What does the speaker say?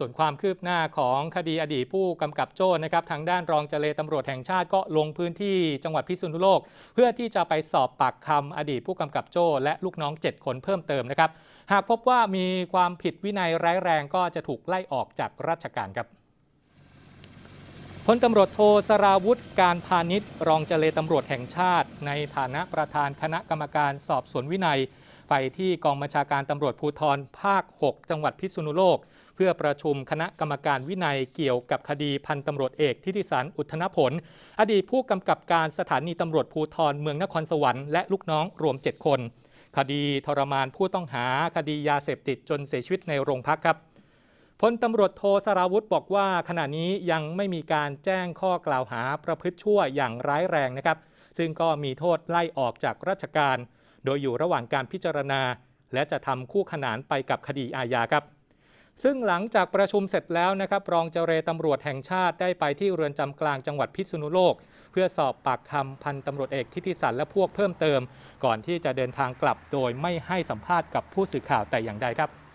ส่วนความคืบหน้าของคดีอดีตผู้กำกับโจ้นะครับ ทางด้านรองเจเลตำรวจแห่งชาติก็ลงพื้นที่จังหวัดพิษณุโลก เพื่อที่จะไปสอบปากคำอดีตผู้กำกับโจ้ และลูกน้อง7คนเพิ่มเติมนะครับ หากพบว่ามีความผิดวินัยร้ายแรงก็จะถูกไล่ออกจากราชการครับพลตำรวจโทสราวุธ การพาณิชย์รองเจเลตำรวจแห่งชาติ ในฐานะประธานคณะกรรมการสอบสวนวินัยไปที่กองบัญชาการตำรวจภูธรภาค 6 จังหวัดพิษณุโลก เพื่อประชุมคณะกรรมการวินัยเกี่ยวกับคดีพันตำรวจเอกทิติสารอุทนผล อดีตผู้กำกับการสถานีตำรวจภูธรเมืองนครสวรรค์และลูกน้องรวม 7 คน คดีทรมานผู้ต้องหาคดียาเสพติดจนเสียชีวิตในโรงพักครับพลตำรวจโทสราวุธบอกว่าขณะนี้ยังไม่มีการแจ้งข้อกล่าวหาประพฤติชั่วอย่างร้ายแรงนะครับ ซึ่งก็มีโทษไล่ออกจากราชการโดยอยู่ระหว่างการพิจารณา และจะทำคู่ขนานไปกับคดีอาญาครับ ซึ่งหลังจากประชุมเสร็จแล้วนะครับ รองเจรตำรวจแห่งชาติได้ไปที่เรือนจำกลางจังหวัดพิษณุโลก เพื่อสอบปากคำพันตำรวจเอกทิติสัน และพวกเพิ่มเติม ก่อนที่จะเดินทางกลับ โดยไม่ให้สัมภาษณ์กับผู้สื่อข่าวแต่อย่างใดครับ